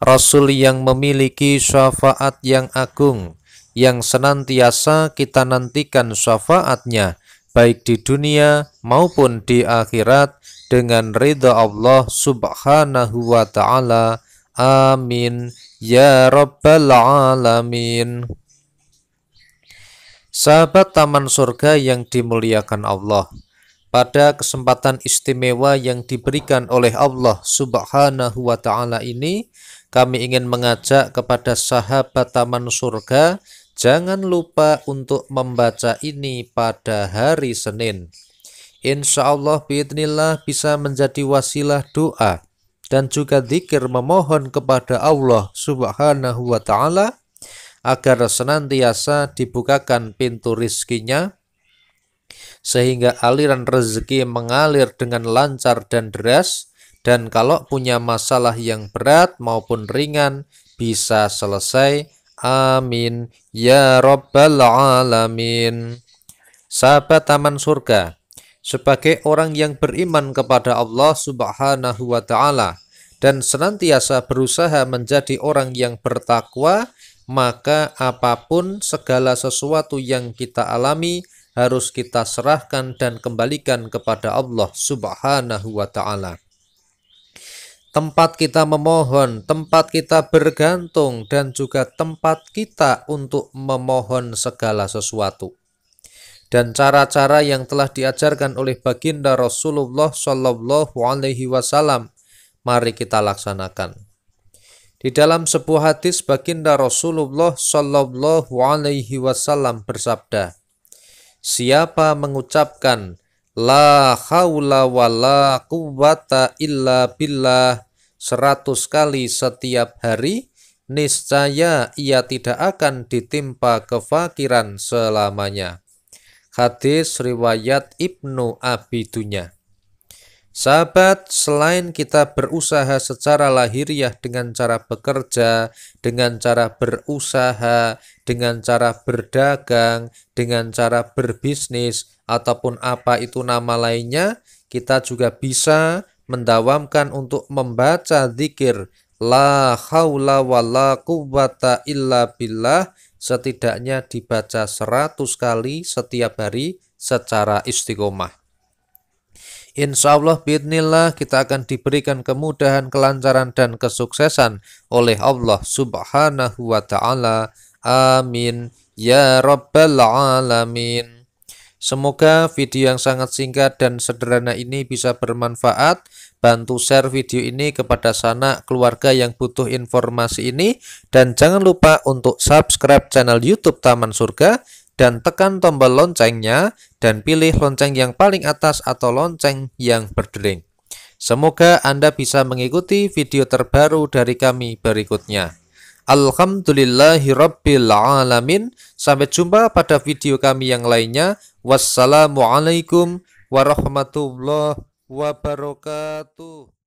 Rasul yang memiliki syafaat yang agung, yang senantiasa kita nantikan syafaatnya, baik di dunia maupun di akhirat, dengan ridha Allah subhanahu wa ta'ala. Amin. Ya Rabbal Alamin. Sahabat Taman Surga yang dimuliakan Allah, pada kesempatan istimewa yang diberikan oleh Allah Subhanahu wa Ta'ala ini, kami ingin mengajak kepada sahabat Taman Surga, jangan lupa untuk membaca ini pada hari Senin. Insya Allah biidnillah bisa menjadi wasilah doa dan juga zikir memohon kepada Allah subhanahu wa ta'ala agar senantiasa dibukakan pintu rizkinya sehingga aliran rezeki mengalir dengan lancar dan deras dan kalau punya masalah yang berat maupun ringan bisa selesai. Amin. Ya Rabbal Alamin. Sahabat Taman Surga, sebagai orang yang beriman kepada Allah Subhanahu wa Ta'ala dan senantiasa berusaha menjadi orang yang bertakwa, maka apapun segala sesuatu yang kita alami harus kita serahkan dan kembalikan kepada Allah Subhanahu wa Ta'ala tempat kita memohon, tempat kita bergantung, dan juga tempat kita untuk memohon segala sesuatu. Dan cara-cara yang telah diajarkan oleh baginda Rasulullah Shallallahu Alaihi Wasallam, mari kita laksanakan. Di dalam sebuah hadis baginda Rasulullah Shallallahu Alaihi Wasallam bersabda, Siapa mengucapkan La haula wa la quwata illa billah seratus kali setiap hari, niscaya ia tidak akan ditimpa kefakiran selamanya. Hadis riwayat Ibnu Abidunya. Sahabat, selain kita berusaha secara lahiriah dengan cara bekerja, dengan cara berusaha, dengan cara berdagang, dengan cara berbisnis, ataupun apa itu nama lainnya, kita juga bisa mendawamkan untuk membaca zikir La haula wa la quwata illa billah setidaknya dibaca 100 kali setiap hari secara istiqomah. Insya Allah bidnillah kita akan diberikan kemudahan, kelancaran, dan kesuksesan oleh Allah subhanahu wa ta'ala. Amin. Ya Rabbal Alamin. Semoga video yang sangat singkat dan sederhana ini bisa bermanfaat. Bantu share video ini kepada sanak keluarga yang butuh informasi ini. Dan jangan lupa untuk subscribe channel Youtube Taman Surga dan tekan tombol loncengnya dan pilih lonceng yang paling atas atau lonceng yang berdering. Semoga Anda bisa mengikuti video terbaru dari kami berikutnya. Alhamdulillahirrabbilalamin. Sampai jumpa pada video kami yang lainnya. Wassalamualaikum warahmatullahi wabarakatuh.